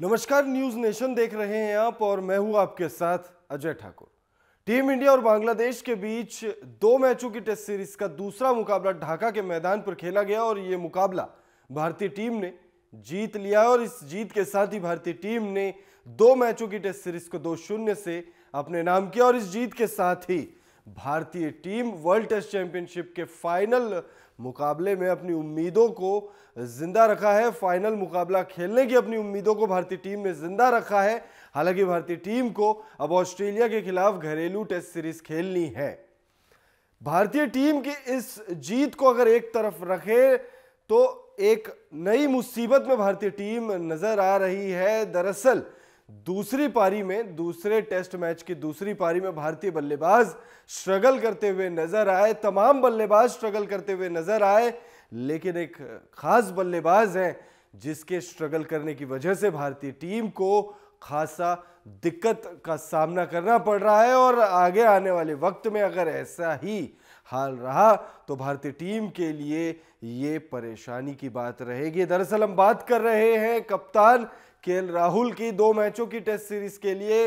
नमस्कार news nation देख रहे हैं आप और मैं हूं आपके साथ अजय ठाकुर टीम इंडिया और बांग्लादेश के बीच दो मैचों की टेस्ट सीरीज का दूसरा मुकाबला ढाका के मैदान पर खेला गया और ये मुकाबला भारतीय टीम ने जीत लिया और इस जीत के साथ ही भारतीय टीम ने दो मैचों की टेस्ट सीरीज को दो शून्य से अपने नाम किया और इस जीत के साथ ही भारतीय टीम वर्ल्ड टेस्ट चैंपियनशिप के फाइनल मुकाबले में अपनी उम्मीदों को जिंदा रखा है फाइनल मुकाबला खेलने की अपनी उम्मीदों को भारतीय टीम ने जिंदा रखा है हालांकि भारतीय टीम को अब ऑस्ट्रेलिया के खिलाफ घरेलू टेस्ट सीरीज खेलनी है भारतीय टीम की इस जीत को अगर एक तरफ रखे तो एक नई मुसीबत में भारतीय टीम नजर आ रही है दरअसल दूसरी पारी में दूसरे टेस्ट मैच की दूसरी पारी में भारतीय बल्लेबाज स्ट्रगल करते हुए नजर आए तमाम बल्लेबाज स्ट्रगल करते हुए नजर आए लेकिन एक खास बल्लेबाज हैं जिसके स्ट्रगल करने की वजह से भारतीय टीम को खासा दिक्कत का सामना करना पड़ रहा है और आगे आने वाले वक्त में अगर ऐसा ही हाल रहा तो भारतीय टीम के लिए ये परेशानी की बात रहेगी दरअसल हम बात कर रहे हैं कप्तान के राहुल की दो मैचों की टेस्ट सीरीज के लिए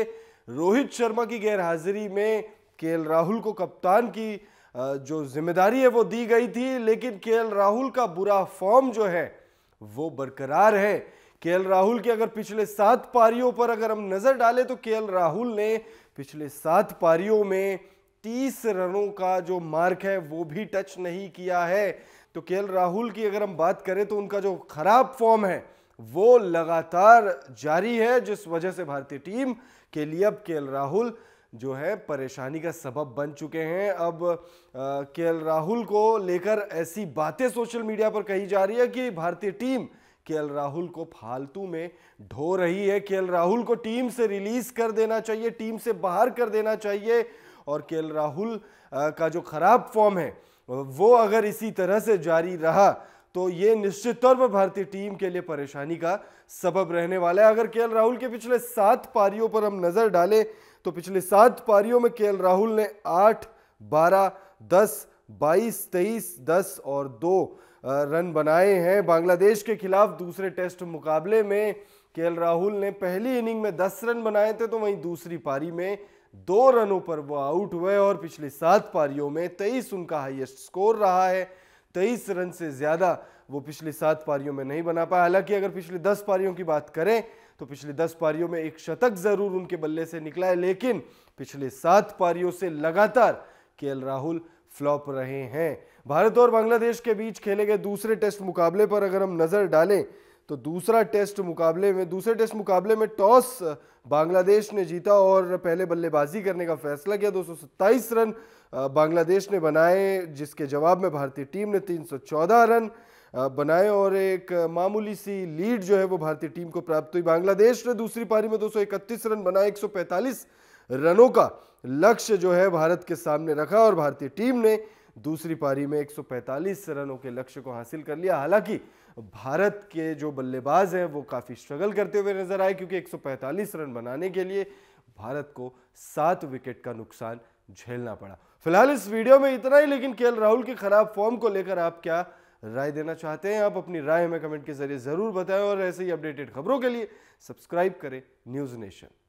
रोहित शर्मा की गैरहाजिरी में के राहुल को कप्तान की जो जिम्मेदारी है वो दी गई थी लेकिन के राहुल का बुरा फॉर्म जो है वो बरकरार है के राहुल की अगर पिछले सात पारियों पर अगर हम नज़र डालें तो के राहुल ने पिछले सात पारियों में तीस रनों का जो मार्क है वो भी टच नहीं किया है तो के राहुल की अगर हम बात करें तो उनका जो खराब फॉर्म है वो लगातार जारी है जिस वजह से भारतीय टीम के लिए अब के राहुल जो है परेशानी का सबब बन चुके हैं अब के राहुल को लेकर ऐसी बातें सोशल मीडिया पर कही जा रही है कि भारतीय टीम के राहुल को फालतू में ढो रही है के राहुल को टीम से रिलीज कर देना चाहिए टीम से बाहर कर देना चाहिए और के राहुल का जो ख़राब फॉर्म है वो अगर इसी तरह से जारी रहा तो ये निश्चित तौर पर भारतीय टीम के लिए परेशानी का सबब रहने वाला है अगर के राहुल के पिछले सात पारियों पर हम नज़र डालें तो पिछले सात पारियों में के राहुल ने आठ बारह दस बाईस तेईस दस और दो रन बनाए हैं बांग्लादेश के खिलाफ दूसरे टेस्ट मुकाबले में के राहुल ने पहली इनिंग में दस रन बनाए थे तो वहीं दूसरी पारी में दो रनों पर वो आउट हुए और पिछली सात पारियों में तेईस उनका हाईएस्ट स्कोर रहा है तेईस रन से ज़्यादा वो पिछली सात पारियों में नहीं बना पाया हालांकि अगर पिछले दस पारियों की बात करें तो पिछले दस पारियों में एक शतक ज़रूर उनके बल्ले से निकला है लेकिन पिछले सात पारियों से लगातार के राहुल फ्लॉप रहे हैं भारत और बांग्लादेश के बीच खेले गए दूसरे टेस्ट मुकाबले पर अगर हम नज़र डालें तो दूसरा टेस्ट मुकाबले में दूसरे टेस्ट मुकाबले में टॉस बांग्लादेश ने जीता और पहले बल्लेबाजी करने का फैसला किया दो रन बांग्लादेश ने बनाए जिसके जवाब में भारतीय टीम ने 314 रन बनाए और एक मामूली सी लीड जो है वो भारतीय टीम को प्राप्त हुई बांग्लादेश ने दूसरी पारी में 231 रन बनाए 145 रनों का लक्ष्य जो है भारत के सामने रखा और भारतीय टीम ने दूसरी पारी में 145 रनों के लक्ष्य को हासिल कर लिया हालांकि भारत के जो बल्लेबाज हैं वो काफ़ी स्ट्रगल करते हुए नजर आए क्योंकि 145 रन बनाने के लिए भारत को सात विकेट का नुकसान झेलना पड़ा फिलहाल इस वीडियो में इतना ही लेकिन के राहुल की खराब फॉर्म को लेकर आप क्या राय देना चाहते हैं आप अपनी राय हमें कमेंट के जरिए ज़रूर बताएं और ऐसे ही अपडेटेड खबरों के लिए सब्सक्राइब करें न्यूज़ नेशन